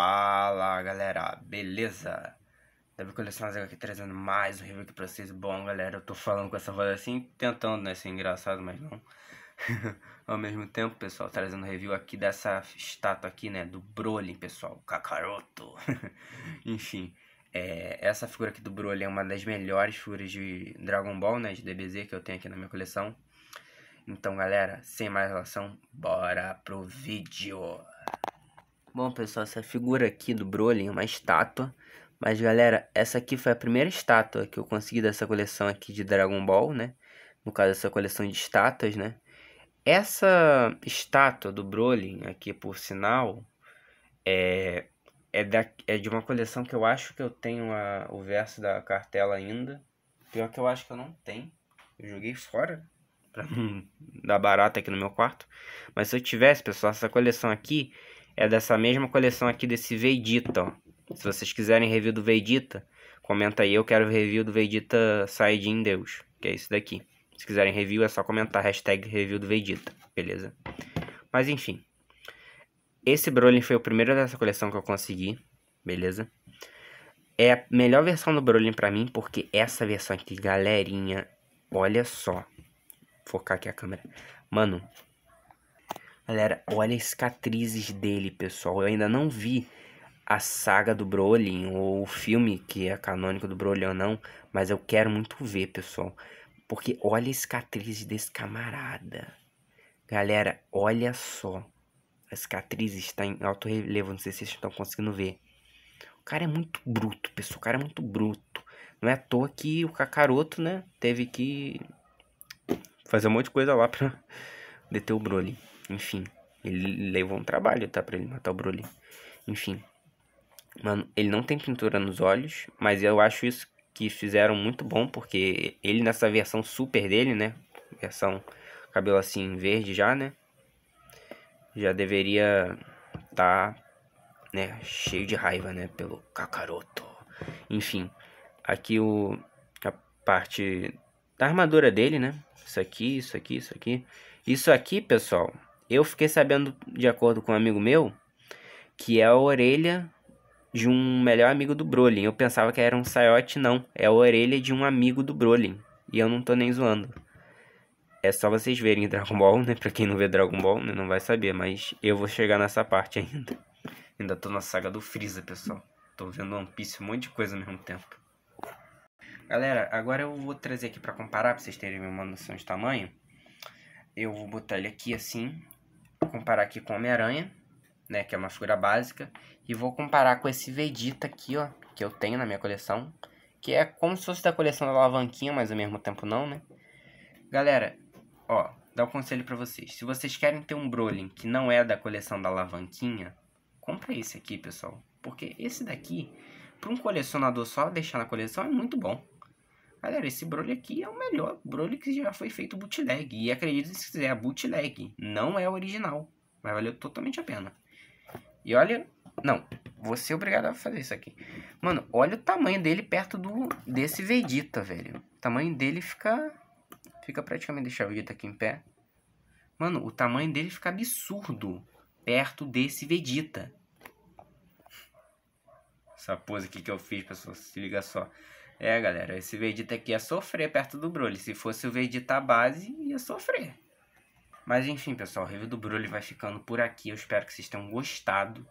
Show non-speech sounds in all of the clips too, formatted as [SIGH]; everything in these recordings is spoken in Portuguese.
Fala galera, beleza? deve Colecionador aqui trazendo mais um review aqui pra vocês. Bom galera, eu tô falando com essa voz assim, tentando né, ser engraçado, mas não. [LAUGHS] Ao mesmo tempo, pessoal, trazendo review aqui dessa estátua aqui, né, do Broly, pessoal, Kakaroto. [LAUGHS] Enfim, é, essa figura aqui do Broly é uma das melhores figuras de Dragon Ball, né, de DBZ que eu tenho aqui na minha coleção. Então, galera, sem mais relação, bora pro vídeo! Bom, pessoal, essa figura aqui do Broly é uma estátua. Mas, galera, essa aqui foi a primeira estátua que eu consegui dessa coleção aqui de Dragon Ball, né? No caso, essa coleção de estátuas, né? Essa estátua do Broly aqui, por sinal, é, é, da, é de uma coleção que eu acho que eu tenho a, o verso da cartela ainda. Pior que eu acho que eu não tenho. Eu joguei fora pra [LAUGHS] não dar barata aqui no meu quarto. Mas se eu tivesse, pessoal, essa coleção aqui é dessa mesma coleção aqui desse Vegeta, ó. Se vocês quiserem review do Vegeta, comenta aí, eu quero review do Vegeta Saiyajin Deus, que é isso daqui. Se quiserem review é só comentar, hashtag review do Vegeta, beleza? Mas enfim, esse Broly foi o primeiro dessa coleção que eu consegui, beleza? É a melhor versão do Broly pra mim, porque essa versão aqui, galerinha, olha só. Vou focar aqui a câmera. Mano, Galera, olha as cicatrizes dele, pessoal. Eu ainda não vi a saga do Brolin, ou o filme que é canônico do Brolin ou não, mas eu quero muito ver, pessoal. Porque olha a cicatriz desse camarada. Galera, olha só. as cicatrizes está em alto relevo, não sei se vocês estão conseguindo ver. O cara é muito bruto, pessoal. O cara é muito bruto. Não é à toa que o Kakaroto, né, teve que fazer um monte de coisa lá pra [LAUGHS] deter o Broly. Enfim, ele levou um trabalho, tá? Pra ele matar o Broly. Enfim. Mano, ele não tem pintura nos olhos, mas eu acho isso que fizeram muito bom, porque ele nessa versão super dele, né? Versão cabelo assim verde já, né? Já deveria tá, né, cheio de raiva, né, pelo Kakaroto. Enfim, aqui o a parte da armadura dele, né? Isso aqui, isso aqui, isso aqui. Isso aqui, pessoal, eu fiquei sabendo, de acordo com um amigo meu, que é a orelha de um melhor amigo do Brolin. Eu pensava que era um saiote, não. É a orelha de um amigo do Brolin. E eu não tô nem zoando. É só vocês verem Dragon Ball, né? Pra quem não vê Dragon Ball, né? não vai saber. Mas eu vou chegar nessa parte ainda. Ainda tô na saga do Freeza, pessoal. Tô vendo One Piece, um monte de coisa ao mesmo tempo. Galera, agora eu vou trazer aqui pra comparar, pra vocês terem uma noção de tamanho. Eu vou botar ele aqui assim, comparar aqui com Homem-Aranha, né, que é uma figura básica. E vou comparar com esse Vegeta aqui, ó, que eu tenho na minha coleção. Que é como se fosse da coleção da alavanquinha, mas ao mesmo tempo não, né? Galera, ó, dá um conselho para vocês. Se vocês querem ter um Brolin que não é da coleção da alavanquinha, compra esse aqui, pessoal. Porque esse daqui, para um colecionador só deixar na coleção, é muito bom. Galera, esse Broly aqui é o melhor Broly que já foi feito bootleg. E acredito se quiser, bootleg não é original. Mas valeu totalmente a pena. E olha... Não, você ser obrigado a fazer isso aqui. Mano, olha o tamanho dele perto do desse Vegeta, velho. O tamanho dele fica... Fica praticamente... Deixa o Vegeta tá aqui em pé. Mano, o tamanho dele fica absurdo perto desse Vegeta. Essa pose aqui que eu fiz, pessoal, se liga só. É, galera, esse Vegeta aqui ia é sofrer perto do Broly. Se fosse o Vegeta base, ia sofrer. Mas enfim, pessoal, o review do Broly vai ficando por aqui. Eu espero que vocês tenham gostado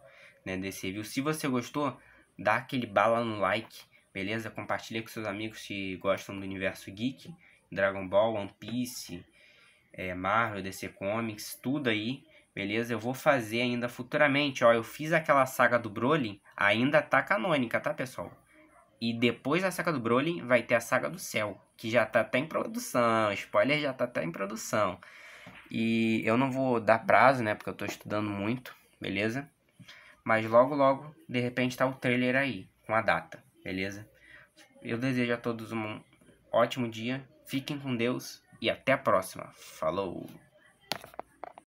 né, desse review. Se você gostou, dá aquele bala no like, beleza? Compartilha com seus amigos que gostam do universo geek, Dragon Ball, One Piece, é, Marvel, DC Comics, tudo aí, beleza? Eu vou fazer ainda futuramente, ó, eu fiz aquela saga do Broly, ainda tá canônica, tá, pessoal? E depois da saga do Broly vai ter a saga do Céu, que já tá até em produção, spoiler já tá até em produção. E eu não vou dar prazo, né, porque eu tô estudando muito, beleza? Mas logo logo, de repente tá o trailer aí, com a data, beleza? Eu desejo a todos um ótimo dia, fiquem com Deus e até a próxima. Falou!